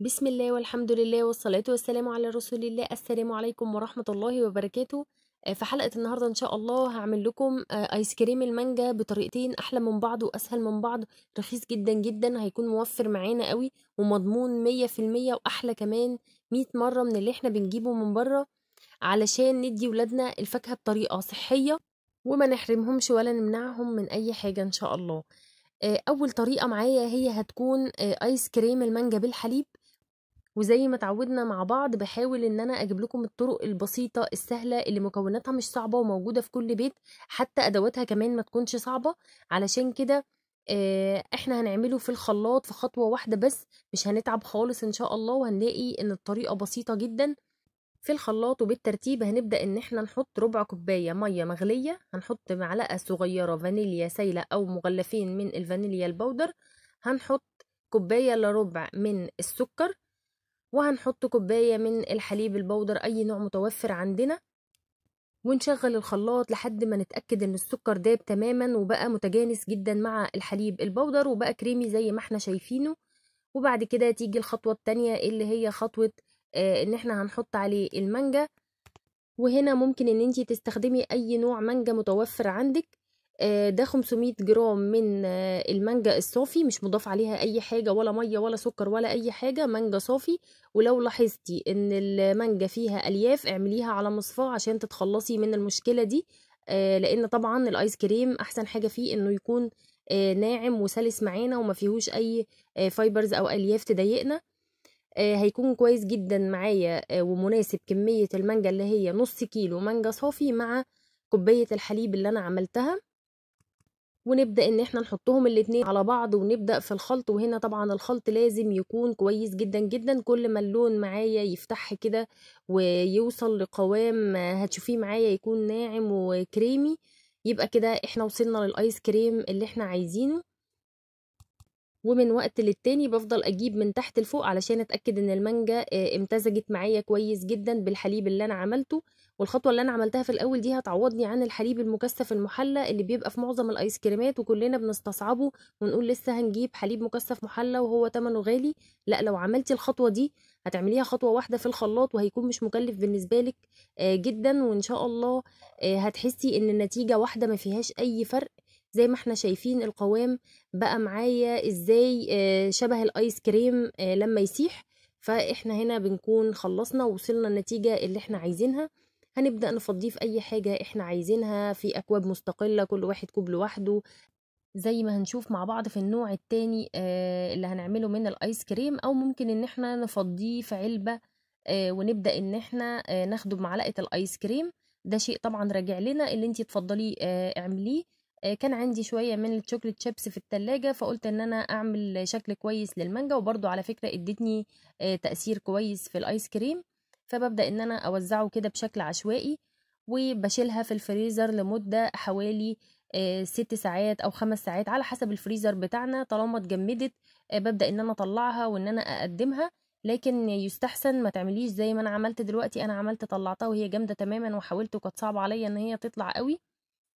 بسم الله والحمد لله والصلاة والسلام على رسول الله السلام عليكم ورحمة الله وبركاته آه، في حلقة النهاردة إن شاء الله هعمل لكم آه، آيس كريم المانجا بطريقتين أحلى من بعض وأسهل من بعض رخيص جدا جدا هيكون موفر معانا قوي ومضمون مية في المية وأحلى كمان مية مرة من اللي احنا بنجيبه من بره علشان ندي ولادنا الفاكهة بطريقة صحية وما نحرمهمش ولا نمنعهم من أي حاجة إن شاء الله آه، أول طريقة معايا هي هتكون آيس كريم المانجا بالحليب وزي ما اتعودنا مع بعض بحاول ان انا اجيب لكم الطرق البسيطه السهله اللي مكوناتها مش صعبه وموجوده في كل بيت حتى ادواتها كمان ما تكونش صعبه علشان كده احنا هنعمله في الخلاط في خطوه واحده بس مش هنتعب خالص ان شاء الله وهنلاقي ان الطريقه بسيطه جدا في الخلاط وبالترتيب هنبدا ان احنا نحط ربع كوبايه ميه مغليه هنحط معلقه صغيره فانيليا سايله او مغلفين من الفانيليا البودر هنحط كوبايه الا ربع من السكر وهنحط كوباية من الحليب البودر أي نوع متوفر عندنا ونشغل الخلاط لحد ما نتأكد ان السكر داب تماما وبقى متجانس جدا مع الحليب البودر وبقى كريمي زي ما احنا شايفينه وبعد كده تيجي الخطوة التانية اللي هي خطوة آه ان احنا هنحط عليه المانجا وهنا ممكن ان انتي تستخدمي اي نوع مانجا متوفر عندك آه، ده 500 جرام من آه، المانجا الصافي مش مضاف عليها اي حاجه ولا ميه ولا سكر ولا اي حاجه مانجا صافي ولو لاحظتي ان المانجا فيها الياف اعمليها على مصفاه عشان تتخلصي من المشكله دي آه، لان طبعا الايس كريم احسن حاجه فيه انه يكون ناعم وسلس معانا وما فيهوش اي فايبرز او الياف تضايقنا هيكون كويس جدا معايا ومناسب كميه المانجا اللي هي نص كيلو مانجا صافي مع كوبايه الحليب اللي انا عملتها ونبدا ان احنا نحطهم الاتنين على بعض ونبدا في الخلط وهنا طبعا الخلط لازم يكون كويس جدا جدا كل ما اللون معايا يفتح كده ويوصل لقوام هتشوفيه معايا يكون ناعم وكريمي يبقى كده احنا وصلنا للايس كريم اللي احنا عايزينه ومن وقت للتاني بفضل اجيب من تحت لفوق علشان اتاكد ان المانجا امتزجت معايا كويس جدا بالحليب اللي انا عملته والخطوه اللي انا عملتها في الاول دي هتعوضني عن الحليب المكثف المحلى اللي بيبقى في معظم الايس كريمات وكلنا بنستصعبه ونقول لسه هنجيب حليب مكثف محلى وهو ثمنه غالي لا لو عملتي الخطوه دي هتعمليها خطوه واحده في الخلاط وهيكون مش مكلف بالنسبه لك آه، جدا وان شاء الله آه، هتحسي ان النتيجه واحده ما فيهاش اي فرق زي ما احنا شايفين القوام بقى معايا ازاي آه، شبه الايس كريم لما يسيح فاحنا هنا بنكون خلصنا ووصلنا النتيجه اللي احنا عايزينها هنبدأ نفضيه في أي حاجة إحنا عايزينها في أكواب مستقلة كل واحد كوب لوحده زي ما هنشوف مع بعض في النوع التاني آه، اللي هنعمله من الايس كريم او ممكن ان احنا نفضيه في علبه آه، ونبدا ان احنا آه، ناخده بمعلقه الايس كريم ده شيء طبعا راجع لنا اللي انتي تفضلي اعمليه كان عندي شويه من الشوكليت شيبس في التلاجة فقلت ان انا اعمل شكل كويس للمانجا وبرده على فكره ادتني تاثير كويس في الايس كريم فببدأ إن أنا أوزعه كده بشكل عشوائي وبشيلها في الفريزر لمدة حوالي آه، ست ساعات أو خمس ساعات على حسب الفريزر بتاعنا طالما اتجمدت آه، ببدأ إن أنا أطلعها وإن أنا أقدمها لكن يستحسن ما تعمليش زي ما أنا عملت دلوقتي أنا عملت طلعتها وهي جامدة تماما وحاولت وكانت صعبة عليا إن هي تطلع قوي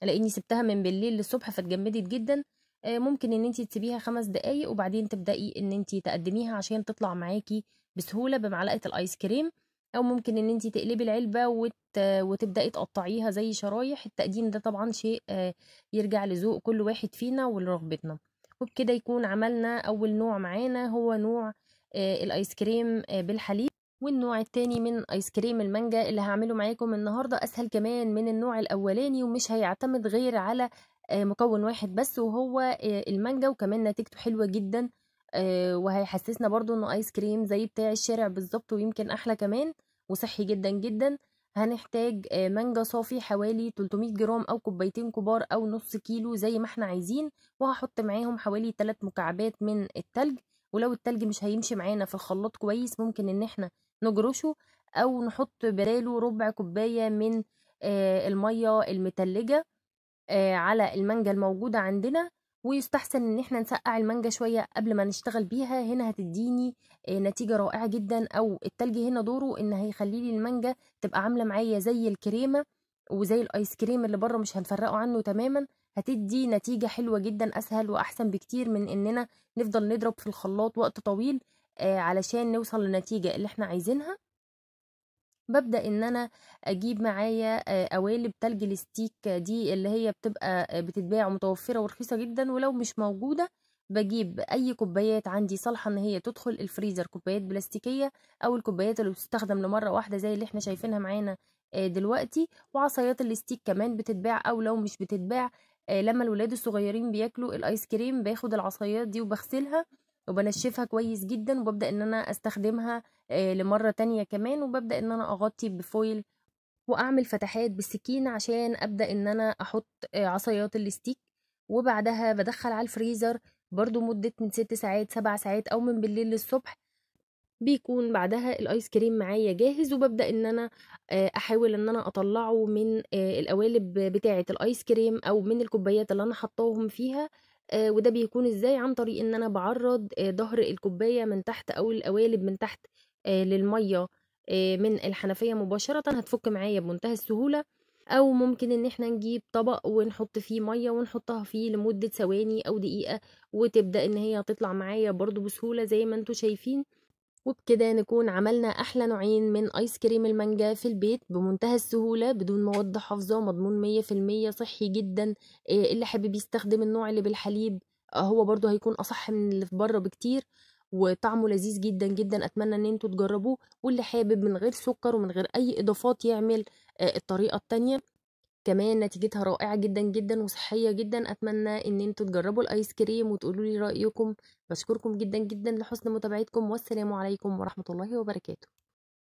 لأني سبتها من بالليل للصبح فاتجمدت جدا آه، ممكن ان انت تسيبيها خمس دقايق وبعدين تبدأي ان انت تقدميها عشان تطلع معاكي بسهولة بمعلقة الايس كريم او ممكن ان انت تقلبي العلبه وت... وتبداي تقطعيها زي شرايح التقديم ده طبعا شيء آه، يرجع لذوق كل واحد فينا ولرغبتنا وبكده يكون عملنا اول نوع معانا هو نوع آه، الايس كريم آه، بالحليب والنوع التاني من ايس كريم المانجا اللي هعمله معاكم النهارده اسهل كمان من النوع الاولاني ومش هيعتمد غير على مكون واحد بس وهو المانجا وكمان نتيجته حلوه جدا آه، وهيحسسنا برضو انه ايس كريم زي بتاع الشارع بالظبط ويمكن احلى كمان وصحي جدا جدا هنحتاج آه، مانجا صافي حوالي 300 جرام او كوبايتين كبار او نص كيلو زي ما احنا عايزين وهحط معاهم حوالي 3 مكعبات من التلج ولو التلج مش هيمشي معانا في الخلاط كويس ممكن ان احنا نجرشه او نحط بداله ربع كوبايه من آه، الميه المتلجه على المانجا الموجوده عندنا ويستحسن ان احنا نسقع المانجا شويه قبل ما نشتغل بيها هنا هتديني آه، نتيجه رائعه جدا او التلج هنا دوره ان هيخلي لي المانجا تبقى عامله معايا زي الكريمه وزي الايس كريم اللي بره مش هنفرقه عنه تماما هتدي نتيجه حلوه جدا اسهل واحسن بكتير من اننا نفضل نضرب في الخلاط وقت طويل آه، علشان نوصل للنتيجه اللي احنا عايزينها ببدا ان انا اجيب معايا آه، قوالب تلج الاستيك دي اللي هي بتبقى آه، بتتباع متوفره ورخيصه جدا ولو مش موجوده بجيب اي كوبايات عندي صالحه ان هي تدخل الفريزر كوبايات بلاستيكيه او الكوبايات اللي بتستخدم لمره واحده زي اللي احنا شايفينها معانا آه، دلوقتي وعصايات الاستيك كمان بتتباع او لو مش بتتباع لما الولاد الصغيرين بياكلوا الايس كريم باخد العصايات دي وبغسلها وبنشفها كويس جدا وببدأ ان انا استخدمها آه، لمرة تانية كمان وببدأ ان انا اغطي بفويل واعمل فتحات بالسكينة عشان ابدأ ان انا احط آه، عصايات الاستيك وبعدها بدخل على الفريزر برضو مدة من ست ساعات سبع ساعات او من بالليل للصبح بيكون بعدها الايس كريم معايا جاهز وببدا ان انا آه، احاول ان انا اطلعه من القوالب بتاعه الايس كريم او من الكوبايات اللي انا حطاهم فيها آه، وده بيكون ازاي عن طريق ان انا بعرض آه، ظهر الكوبايه من تحت او القوالب من تحت آه، للميه من الحنفيه مباشره هتفك معايا بمنتهى السهوله او ممكن ان احنا نجيب طبق ونحط فيه ميه ونحطها فيه لمده ثواني او دقيقه وتبدا ان هي تطلع معايا برضو بسهوله زي ما انتم شايفين وبكده نكون عملنا أحلى نوعين من آيس كريم المانجا في البيت بمنتهى السهولة بدون مواد حافظة مضمون 100% صحي جدا آه، اللي حابب يستخدم النوع اللي بالحليب آه، هو برضو هيكون أصح من اللي في بره بكتير وطعمه لذيذ جدا جدا اتمنى ان انتوا تجربوه واللي حابب من غير سكر ومن غير اي اضافات يعمل آه، الطريقه التانية كمان نتيجتها رائعة جدا جدا وصحية جدا أتمنى إن انتوا تجربوا الآيس كريم وتقولوا لي رأيكم بشكركم جدا جدا لحسن متابعتكم والسلام عليكم ورحمة الله وبركاته